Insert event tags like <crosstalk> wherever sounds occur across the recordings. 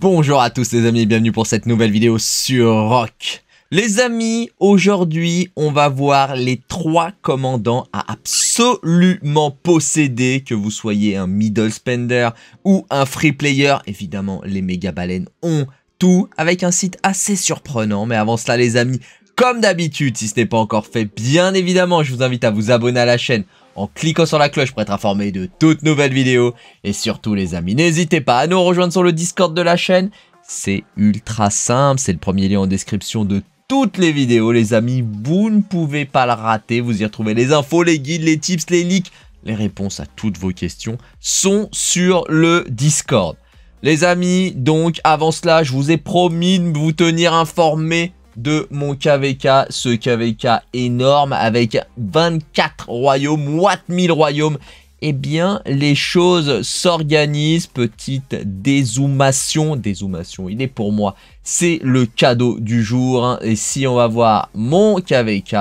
Bonjour à tous les amis et bienvenue pour cette nouvelle vidéo sur Rock. Les amis, aujourd'hui on va voir les trois commandants à absolument posséder, que vous soyez un middle spender ou un free player. Évidemment, les méga baleines ont tout avec un site assez surprenant. Mais avant cela les amis, comme d'habitude, si ce n'est pas encore fait, bien évidemment, je vous invite à vous abonner à la chaîne en cliquant sur la cloche pour être informé de toutes nouvelles vidéos. Et surtout les amis, n'hésitez pas à nous rejoindre sur le Discord de la chaîne. C'est ultra simple, c'est le premier lien en description de toutes les vidéos les amis, vous ne pouvez pas le rater, vous y retrouvez les infos, les guides, les tips, les leaks, les réponses à toutes vos questions sont sur le Discord. Les amis, donc avant cela, je vous ai promis de vous tenir informé de mon KVK, ce KVK énorme avec 24 royaumes, what 1000 royaumes, eh bien les choses s'organisent, petite dézoomation, dézoomation, il est pour moi, c'est le cadeau du jour, hein. et si on va voir mon KVK,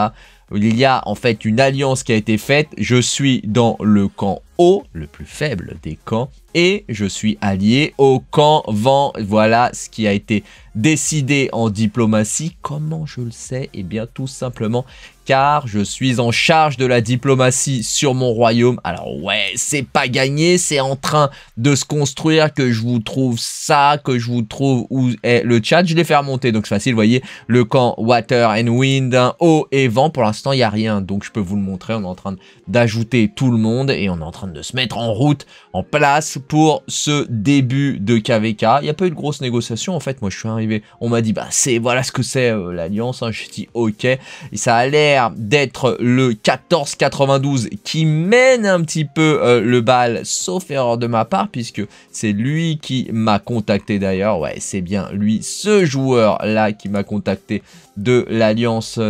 il y a en fait une alliance qui a été faite, je suis dans le camp haut, le plus faible des camps, et je suis allié au camp vent. Voilà ce qui a été décidé en diplomatie. Comment je le sais Eh bien tout simplement car je suis en charge de la diplomatie sur mon royaume. Alors ouais, c'est pas gagné, c'est en train de se construire que je vous trouve ça, que je vous trouve où est le chat. Je l'ai fait remonter, donc c'est facile, vous voyez, le camp Water and Wind, eau et vent. Pour l'instant, il n'y a rien, donc je peux vous le montrer. On est en train d'ajouter tout le monde et on est en train de se mettre en route, en place pour ce début de KVK. Il n'y a pas eu de grosse négociation en fait. Moi je suis arrivé, on m'a dit bah c'est voilà ce que c'est euh, l'alliance. Hein. J'ai Je dit ok. Et ça a l'air d'être le 1492 qui mène un petit peu euh, le bal, sauf erreur de ma part, puisque c'est lui qui m'a contacté d'ailleurs. Ouais, c'est bien lui, ce joueur là qui m'a contacté de l'alliance DDD,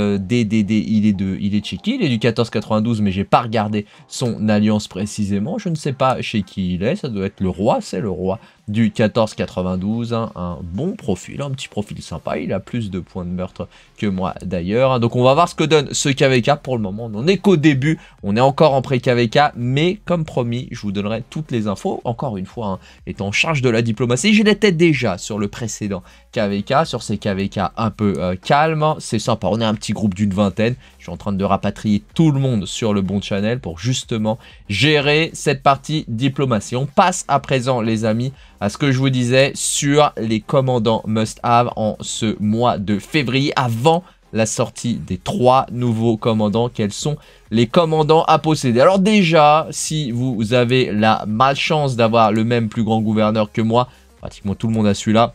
euh, il est, de, il est chez qui Il est du 1492, mais j'ai pas regardé son alliance précisément. Je ne sais pas chez qui il est, ça doit être le roi, c'est le roi du 1492, hein, un bon profil, un petit profil sympa, il a plus de points de meurtre que moi d'ailleurs, hein. donc on va voir ce que donne ce KVK, pour le moment on est qu'au début, on est encore en pré-KVK, mais comme promis, je vous donnerai toutes les infos, encore une fois, hein, étant en charge de la diplomatie, je l'étais déjà sur le précédent KVK, sur ces KVK un peu euh, calme, c'est sympa, on est un petit groupe d'une vingtaine, je suis en train de rapatrier tout le monde sur le bon channel pour justement gérer cette partie diplomatie. On passe à présent, les amis, à ce que je vous disais sur les commandants must-have en ce mois de février avant la sortie des trois nouveaux commandants. Quels sont les commandants à posséder Alors déjà, si vous avez la malchance d'avoir le même plus grand gouverneur que moi, pratiquement tout le monde a celui-là,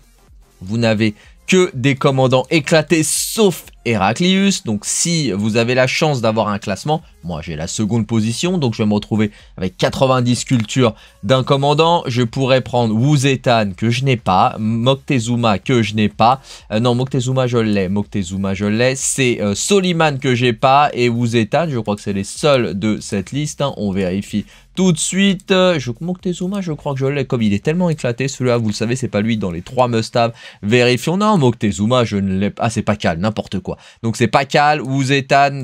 vous n'avez que des commandants éclatés, sauf Héraclius. Donc si vous avez la chance d'avoir un classement, moi j'ai la seconde position, donc je vais me retrouver avec 90 sculptures d'un commandant. Je pourrais prendre Wuzetan que je n'ai pas, Moctezuma que je n'ai pas. Euh, non, Moctezuma je l'ai, Moctezuma je l'ai. C'est euh, Soliman que j'ai pas et Wuzetan, je crois que c'est les seuls de cette liste. Hein. On vérifie tout de suite. Euh, je Moctezuma, je crois que je l'ai. Comme il est tellement éclaté, celui-là, vous le savez, c'est pas lui dans les trois must Vérifions. Non, Moctezuma, je ne l'ai pas. Ah, c'est pas Cal, n'importe quoi. Donc, c'est pas Cal ou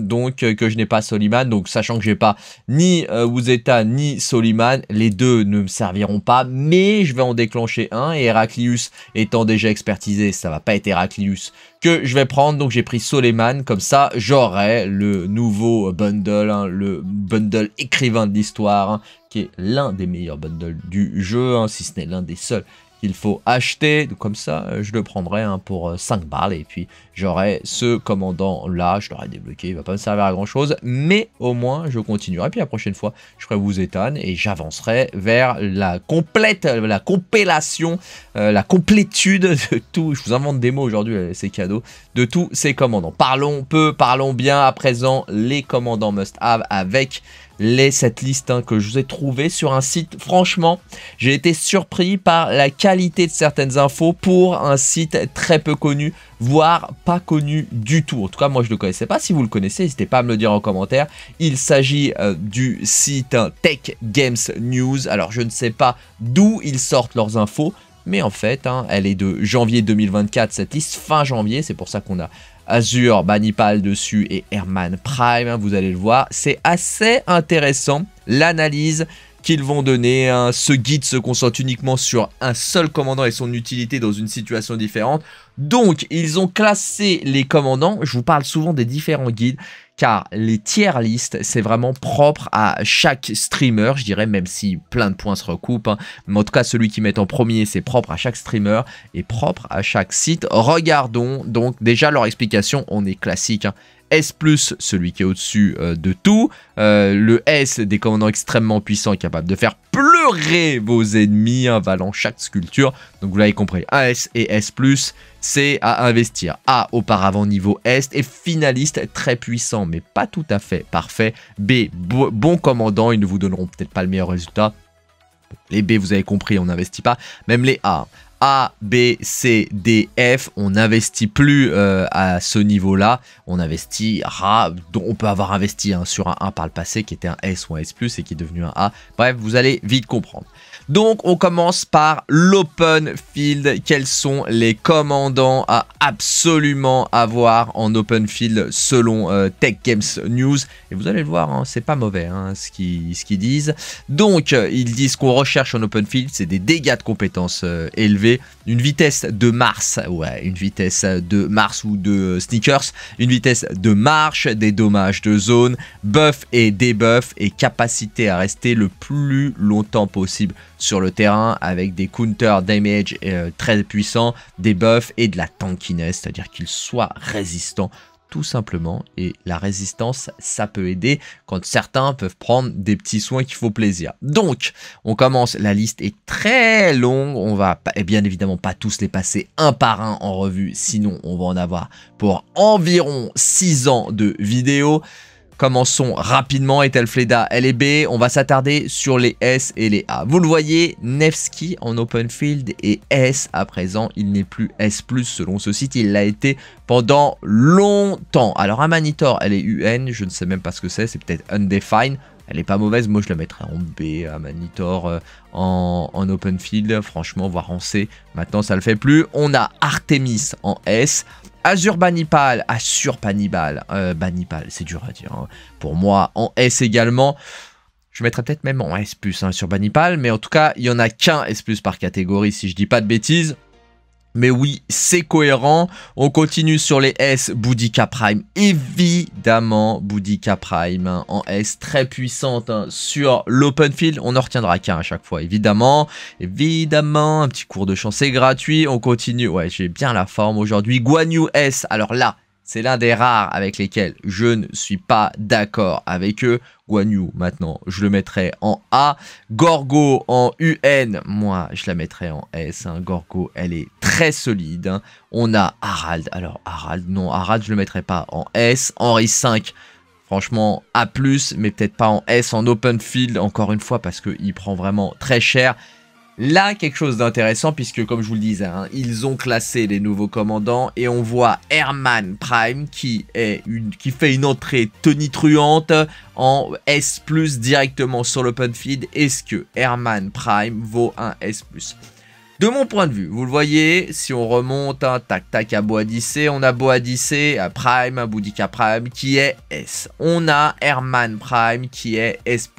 donc euh, que je n'ai pas Soliman. Donc, sachant que j'ai pas ni Wuzetan euh, ni Soliman, les deux ne me serviront pas. Mais je vais en déclencher un. Et Heraclius étant déjà expertisé, ça va pas être Heraclius que je vais prendre. Donc j'ai pris Soleiman, comme ça j'aurai le nouveau bundle, hein, le bundle écrivain de l'histoire, hein, qui est l'un des meilleurs bundles du jeu, hein, si ce n'est l'un des seuls il faut acheter. comme ça, euh, je le prendrai hein, pour 5 euh, balles. Et puis, j'aurai ce commandant-là. Je l'aurai débloqué. Il va pas me servir à grand-chose. Mais au moins, je continuerai. Puis, la prochaine fois, je ferai vous étonne et j'avancerai vers la complète, euh, la compilation, la complétude <laughs> de tout. Je vous invente des mots aujourd'hui, c'est cadeaux De tous ces commandants. Parlons peu, parlons bien à présent les commandants must-have avec les cette listes hein, que je vous ai trouvées sur un site. Franchement, j'ai été surpris par la qualité de certaines infos pour un site très peu connu, voire pas connu du tout. En tout cas, moi, je ne le connaissais pas. Si vous le connaissez, n'hésitez pas à me le dire en commentaire. Il s'agit euh, du site hein, Tech Games News. Alors, je ne sais pas d'où ils sortent leurs infos, mais en fait, hein, elle est de janvier 2024, cette liste, fin janvier. C'est pour ça qu'on a Azure, Banipal dessus et Herman Prime. Hein, vous allez le voir. C'est assez intéressant l'analyse qu'ils vont donner. Hein. Ce guide se concentre uniquement sur un seul commandant et son utilité dans une situation différente. Donc, ils ont classé les commandants. Je vous parle souvent des différents guides car les tiers listes, c'est vraiment propre à chaque streamer, je dirais, même si plein de points se recoupent. Hein. en tout cas, celui qui met en premier, c'est propre à chaque streamer et propre à chaque site. Regardons donc déjà leur explication, on est classique. Hein. S+, celui qui est au-dessus euh, de tout. Euh, le S, des commandants extrêmement puissants et capables de faire pleurer vos ennemis, valant chaque sculpture. Donc vous l'avez compris, AS et S+, c'est à investir. A, auparavant niveau Est, et finaliste très puissant, mais pas tout à fait parfait. B, bon commandant, ils ne vous donneront peut-être pas le meilleur résultat, les B, vous avez compris, on n'investit pas. Même les A. A, B, C, D, F. On n'investit plus euh, à ce niveau-là. On investira, on peut avoir investi hein, sur un 1 par le passé qui était un S ou un S+, et qui est devenu un A. Bref, vous allez vite comprendre. Donc, on commence par l'open field. Quels sont les commandants à absolument avoir en open field selon euh, Tech Games News Et vous allez le voir, hein, c'est pas mauvais hein, ce qu'ils disent. Donc, euh, ils disent qu'on recherche en open field, c'est des dégâts de compétences élevés une vitesse de Mars, ouais, une vitesse de Mars ou de sneakers, une vitesse de marche, des dommages de zone, buff et debuff et capacité à rester le plus longtemps possible sur le terrain avec des counter damage euh, très puissants, des buffs et de la tankiness, c'est-à-dire qu'il soit résistant tout simplement. Et la résistance, ça peut aider quand certains peuvent prendre des petits soins qui font plaisir. Donc, on commence. La liste est très longue. On va et bien évidemment pas tous les passer un par un en revue. Sinon, on va en avoir pour environ 6 ans de vidéos. Commençons rapidement, Etelfleda, elle est B. On va s'attarder sur les S et les A. Vous le voyez, Nevsky en open field et S à présent. Il n'est plus S+, selon ce site. Il l'a été pendant longtemps. Alors, à elle est UN. Je ne sais même pas ce que c'est. C'est peut-être Undefined. Elle n'est pas mauvaise, moi je la mettrais en B, à euh, en, en, open field, franchement, voire en C. Maintenant, ça le fait plus. On a Artemis en S. Azur Banipal, Banipal, euh, Banipal, c'est dur à dire. Hein. Pour moi, en S également. Je mettrais peut-être même en S+, hein, sur Banipal, mais en tout cas, il y en a qu'un S+, par catégorie, si je dis pas de bêtises. Mais oui, c'est cohérent. On continue sur les S, Boudica Prime. Évidemment, Boudica Prime hein, en S, très puissante hein, sur l'open field. On en retiendra qu'un à chaque fois, évidemment. Évidemment, un petit cours de chant, c'est gratuit. On continue. Ouais, j'ai bien la forme aujourd'hui. Guanyu S, alors là, c'est l'un des rares avec lesquels je ne suis pas d'accord avec eux. Guanyu, maintenant, je le mettrai en A. Gorgo en UN, moi, je la mettrai en S. Hein. Gorgo, elle est très solide. Hein. On a Harald. Alors, Harald, non, Harald, je le mettrai pas en S. Henri V, franchement, A+, mais peut-être pas en S, en open field, encore une fois, parce qu'il prend vraiment très cher. Là, quelque chose d'intéressant, puisque comme je vous le disais, hein, ils ont classé les nouveaux commandants et on voit Herman Prime qui, est une, qui fait une entrée tonitruante en S+, directement sur l'open feed. Est-ce que Herman Prime vaut un S+. De mon point de vue, vous le voyez, si on remonte, hein, tac tac à Boadice on a Boadice, à Prime, à Boudica Prime qui est S. On a Herman Prime qui est S+.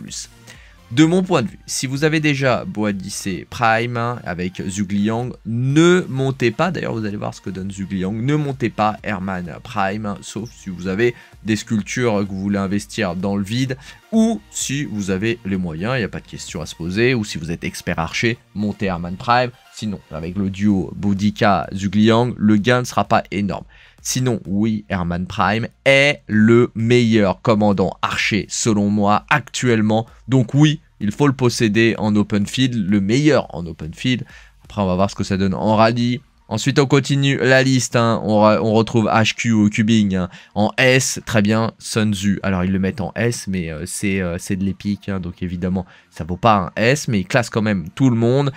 De mon point de vue, si vous avez déjà Boadice Prime hein, avec Zugliang, ne montez pas, d'ailleurs vous allez voir ce que donne Zugliang, ne montez pas Herman Prime, hein, sauf si vous avez des sculptures que vous voulez investir dans le vide, ou si vous avez les moyens, il n'y a pas de question à se poser, ou si vous êtes expert archer, montez Herman Prime, sinon avec le duo boudica Zugliang, le gain ne sera pas énorme. Sinon, oui, Herman Prime est le meilleur commandant archer, selon moi, actuellement. Donc oui, il faut le posséder en open field, le meilleur en open field. Après, on va voir ce que ça donne en rallye. Ensuite, on continue la liste. Hein. On, retrouve HQ au cubing. Hein, en S, très bien, Sunzu. Alors, ils le mettent en S, mais euh, c'est euh, c'est de l'épique. Hein. donc, évidemment, ça vaut pas un S, mais il classe quand même tout le monde.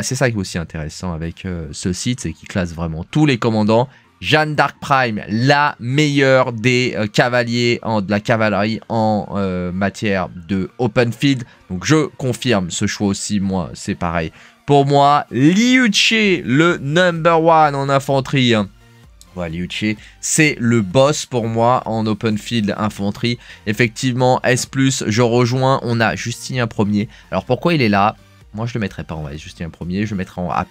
C'est ça qui est aussi intéressant avec euh, ce site, c'est qu'il classe vraiment tous les commandants Jeanne d'Arc Prime, la meilleure des euh, cavaliers, en, de la cavalerie en euh, matière de open field. Donc je confirme ce choix aussi, moi c'est pareil. Pour moi, Liu Che, le number one en infanterie. Voilà, hein. Liu c'est le boss pour moi en open field infanterie. Effectivement, S+, je rejoins, on a Justin premier. Alors pourquoi il est là moi, je le mettrai pas en S, premier, je le mettrais en A+.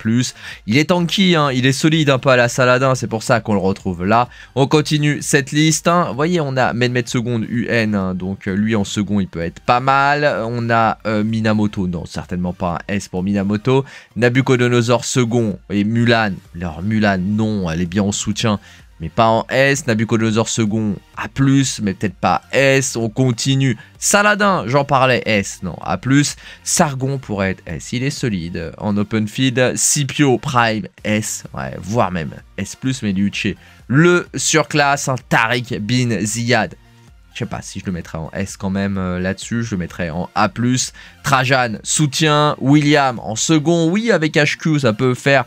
Il est tanky, hein, il est solide un hein, peu à la Saladin, c'est pour ça qu'on le retrouve là. On continue cette liste. Hein. Vous voyez, on a Medmed seconde UN, donc euh, lui en second, il peut être pas mal. On a euh, Minamoto, non, certainement pas un S pour Minamoto. Nabucodonosor second et Mulan. Alors Mulan, non, elle est bien en soutien, mais pas en S. Nabucodonosor second, A+, mais peut-être pas S. On continue. Saladin, j'en parlais, S, non, A+. Sargon pourrait être S, il est solide. En open field, Scipio Prime, S, ouais, voire même S+, mais Luce. Le surclasse, Tariq Bin Ziyad, je sais pas si je le mettrais en S quand même euh, là-dessus, je le mettrais en A+. Trajan, soutien, William en second, oui avec HQ ça peut faire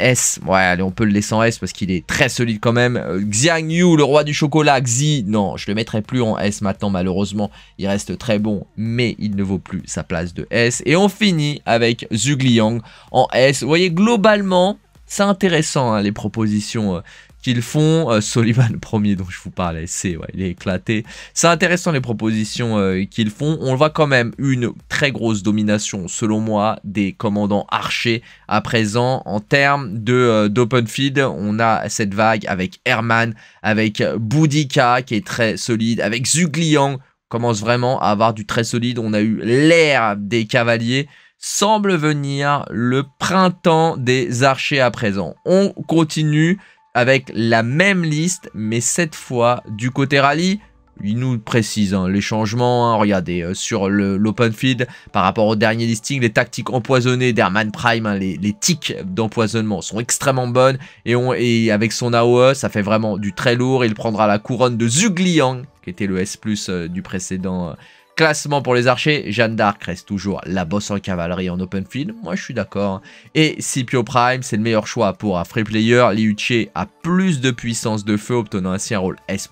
S. Ouais, allez, on peut le laisser en S parce qu'il est très solide quand même. Euh, Xiang Yu, le roi du chocolat, Xi. Non, je le mettrai plus en S maintenant, malheureusement. Il reste très bon, mais il ne vaut plus sa place de S. Et on finit avec Liang en S. Vous voyez, globalement, c'est intéressant hein, les propositions euh, qu'ils font. Euh, le <laughs> premier dont je vous parlais, c'est ouais, il est éclaté. C'est intéressant les propositions euh, qu'ils font. On voit quand même une très grosse domination, selon moi, des commandants archers à présent en termes de euh, d'open field. On a cette vague avec Herman, avec Boudica, qui est très solide, avec Zugliang commence vraiment à avoir du très solide. On a eu l'air des cavaliers semble venir le printemps des archers à présent. On continue avec la même liste, mais cette fois du côté rallye. Il nous précise hein, les changements, hein. regardez, euh, sur l'open field par rapport au dernier listing, les tactiques empoisonnées d'Herman Prime, hein, les, tics d'empoisonnement sont extrêmement bonnes et, avec son AOE, ça fait vraiment du très lourd. Il prendra la couronne de Zugliang, qui était le S+, euh, du précédent euh, Classement pour les archers, Jeanne d'Arc reste toujours la bosse en cavalerie en open field. Moi, je suis d'accord. Hein. Et Scipio Prime, c'est le meilleur choix pour un free player. Liuche a plus de puissance de feu, obtenant ainsi un rôle S+,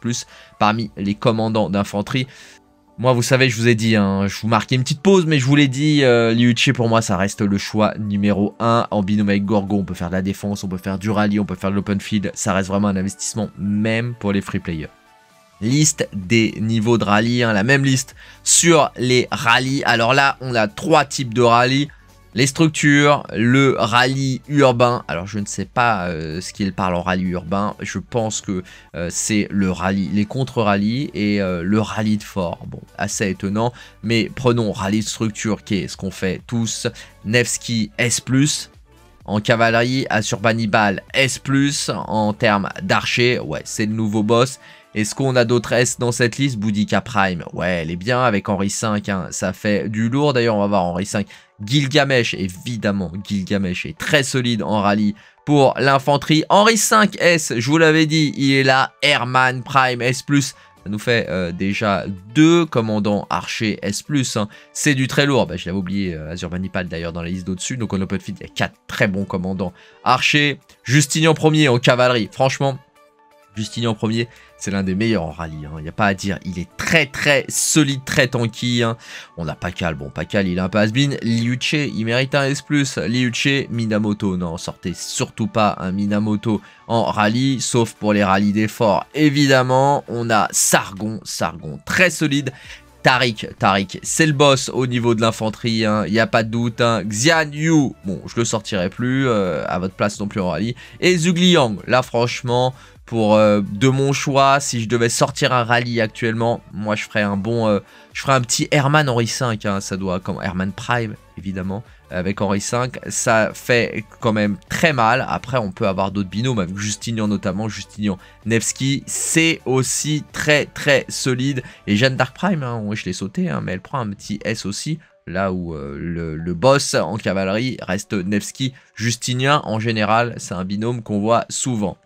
parmi les commandants d'infanterie. Moi, vous savez, je vous ai dit, hein, je vous marquais une petite pause, mais je vous l'ai dit, euh, Liuchi, pour moi, ça reste le choix numéro 1. En binôme avec Gorgon, on peut faire de la défense, on peut faire du rallye, on peut faire de l'open field. Ça reste vraiment un investissement, même pour les free players liste des niveaux de rallye, hein, la même liste sur les rallyes. Alors là, on a trois types de rallye Les structures, le rallye urbain. Alors je ne sais pas euh, ce qu'il parle en rallye urbain. Je pense que euh, c'est le rallye, les contre-rallyes et euh, le rallye de fort. Bon, assez étonnant. Mais prenons rallye de structure qui est ce qu'on fait tous. Nevsky S+, en cavalerie, à surbannibal S+, en termes d'archer, ouais, c'est le nouveau boss. Est-ce qu'on a d'autres S dans cette liste Boudica Prime, ouais, elle est bien avec Henri V, hein. ça fait du lourd. D'ailleurs, on va voir Henri V. Gilgamesh, évidemment, Gilgamesh est très solide en rallye pour l'infanterie. Henri V S, je vous l'avais dit, il est là. Herman Prime S+, ça nous fait euh, déjà deux commandants archers S+. Hein. C'est du très lourd. Bah, je l'avais oublié, euh, Azurbanipal d'ailleurs dans la liste d'au-dessus. Donc en open field, il y a quatre très bons commandants archers. Justinian premier en cavalerie. Franchement, Justinien en premier, c'est l'un des meilleurs en rallye. Hein. Il n'y a pas à dire. Il est très très solide, très tanky. Hein. On a Pakal. Bon, Pakal, il a un peu has-been. Liuche, il mérite un S+. Liuche, Minamoto. Non, sortez surtout pas un Minamoto en rallye, sauf pour les rallyes d'effort. Évidemment, on a Sargon. Sargon, très solide. Tariq, Tariq, c'est le boss au niveau de l'infanterie, hein. il n'y a pas de doute. Xian Yu, bon, je le sortirai plus, euh, à votre place non plus en rallye. Et Zugliang, là franchement, pour euh, de mon choix, si je devais sortir un rallye actuellement, moi je ferais un bon, euh, je ferais un petit Herman Henri V, hein. ça doit comme Herman Prime évidemment avec Henri V, ça fait quand même très mal. Après, on peut avoir d'autres binômes avec Justinian notamment, justinian Nevsky, c'est aussi très très solide. Et Jeanne Dark Prime, hein, je l'ai sauté, hein, mais elle prend un petit S aussi là où euh, le, le, boss en cavalerie reste Nevsky. Justinien, en général, c'est un binôme qu'on voit souvent.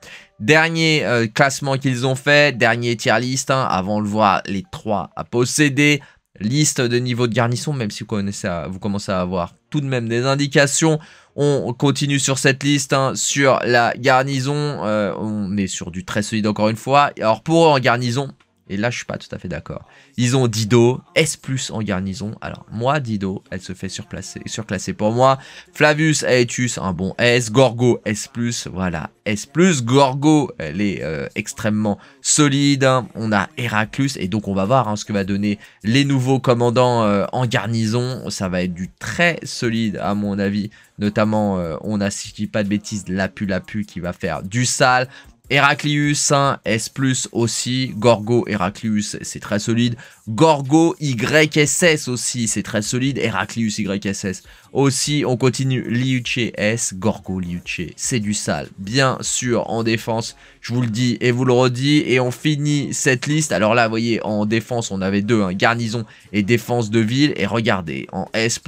Dernier euh, classement qu'ils ont fait, dernier tier list, hein, avant de voir les trois à posséder. Liste de niveau de garnison, même si euh, vous, commencez à avoir tout de même des indications. On continue sur cette liste, hein, sur la garnison. Euh, on est sur du très solide encore une fois. Alors pour en garnison, et là, je suis pas tout à fait d'accord. Ils ont Dido, S en garnison. Alors, moi, Dido, elle se fait surplacer, surclasser pour moi. Flavius Aetius, un bon S. Gorgo, S voilà, S Gorgo, elle est euh, extrêmement solide. Hein. On a Héraclus, et donc on va voir hein, ce que va donner les nouveaux commandants euh, en garnison. Ça va être du très solide, à mon avis. Notamment, euh, on a, si je dis pas de bêtises, la pu, qui va faire du sale. Heraclius 1, hein, S+, aussi. Gorgo, Heraclius, c'est très solide. Gorgo, YSS aussi, c'est très solide. Heraclius, YSS, aussi, on continue Liuche S, Gorgo Liuche. C'est du sale, bien sûr, en défense. Je vous le dis et vous le redis. Et on finit cette liste. Alors là, vous voyez, en défense, on avait deux, un hein. garnison et défense de ville. Et regardez, en S+,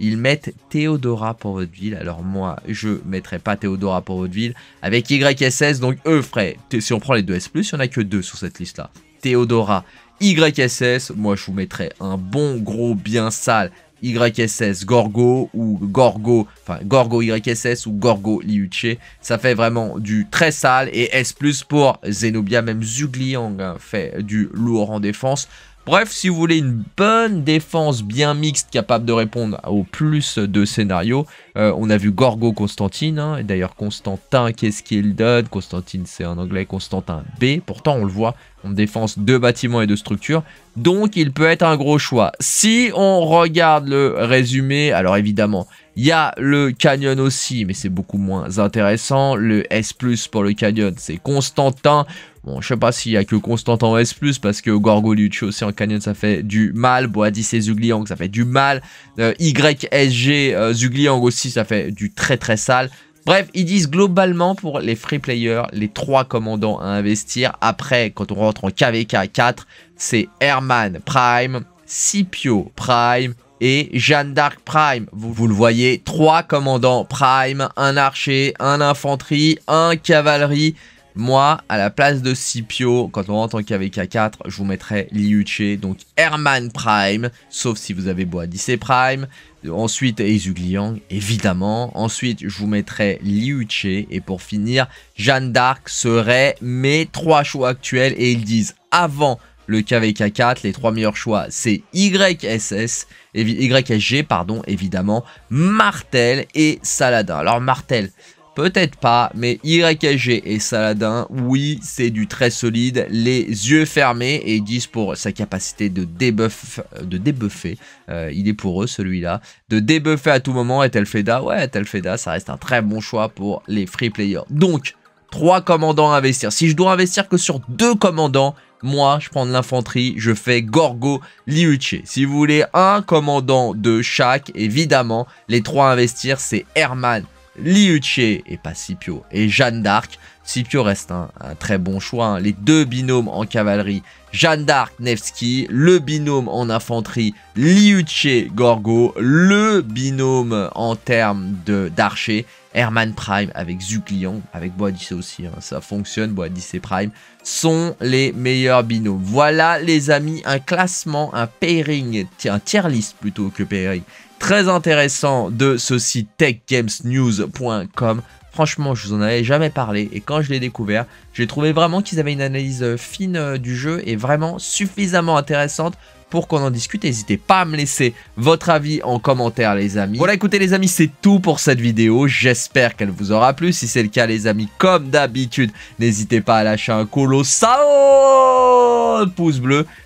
ils mettent Théodora pour votre ville. Alors moi, je ne mettrai pas Théodora pour votre ville. Avec YSS, donc eux, frais. Si on prend les deux S+, il n'y en a que deux sur cette liste-là. Théodora YSS, moi je vous mettrai un bon gros bien sale YSS Gorgo ou Gorgo, enfin Gorgo YSS ou Gorgo Liuche. Ça fait vraiment du très sale et S+, pour Zenobia, même Zugliang hein, fait du lourd en défense. Bref, si vous voulez une bonne défense bien mixte capable de répondre au plus de scénarios, euh, on a vu Gorgo Constantine, hein, et d'ailleurs Constantin, qu'est-ce qu'il donne Constantine c'est un anglais, Constantin B, pourtant on le voit, on défense deux bâtiments et deux structures, donc il peut être un gros choix. Si on regarde le résumé, alors évidemment, il y a le Canyon aussi, mais c'est beaucoup moins intéressant. Le S+, pour le Canyon, c'est Constantin. Bon, je sais pas s'il y a que Constantin en S+, parce que Gorgolucci aussi en Canyon, ça fait du mal. Boadice et Zugliang, ça fait du mal. Euh, YSG, euh, Zugliang aussi, ça fait du très très sale. Bref, ils disent globalement pour les free players, les trois commandants à investir. Après, quand on rentre en KVK 4, c'est Herman Prime, Scipio Prime, et Jeanne d'Arc Prime. Vous, le voyez, trois commandants Prime, un archer, un infanterie, un cavalerie. Moi, à la place de Scipio, quand on rentre en KVK4, je vous mettrai Che, donc Herman Prime, sauf si vous avez Boadice Prime. Ensuite, Ezugliang, évidemment. Ensuite, je vous mettrai Liuche. Et pour finir, Jeanne d'Arc serait mes trois choix actuels. Et ils disent avant le KVK4, les trois meilleurs choix, c'est YSS, YSG, pardon, évidemment, Martel et Saladin. Alors Martel, peut-être pas, mais YSG et Saladin, oui, c'est du très solide, les yeux fermés, et ils pour sa capacité de débuff, de débuffer, euh, il est pour eux celui-là, de débuffer à tout moment, et Telfeda, ouais, Telfeda, ça reste un très bon choix pour les free players. Donc, trois commandants à investir. Si je dois investir que sur deux commandants, moi, je prends de l'infanterie, je fais Gorgo Liuche. Si vous voulez un commandant de chaque, évidemment, les trois à investir, c'est Herman, Liuche et Pacipio et Jeanne d'Arc. Scipio reste un, très bon choix. Hein. Les deux binômes en cavalerie, Jeanne d'Arc, Nevsky, le binôme en infanterie, Liuche, Gorgo, le binôme en termes d'archer, Herman Prime avec Zuclion, avec Boadice aussi, hein. ça fonctionne, Boadice et Prime, sont les meilleurs binômes. Voilà les amis, un classement, un pairing, un tier list plutôt que pairing, très intéressant de ce site techgamesnews.com. Franchement, je vous en avais jamais parlé et quand je l'ai découvert, j'ai trouvé vraiment qu'ils avaient une analyse euh, fine euh, du jeu et vraiment suffisamment intéressante pour qu'on en discute. N'hésitez pas à me laisser votre avis en commentaire, les amis. Voilà, écoutez, les amis, c'est tout pour cette vidéo. J'espère qu'elle vous aura plu. Si c'est le cas, les amis, comme d'habitude, n'hésitez pas à lâcher un colossal pouce bleu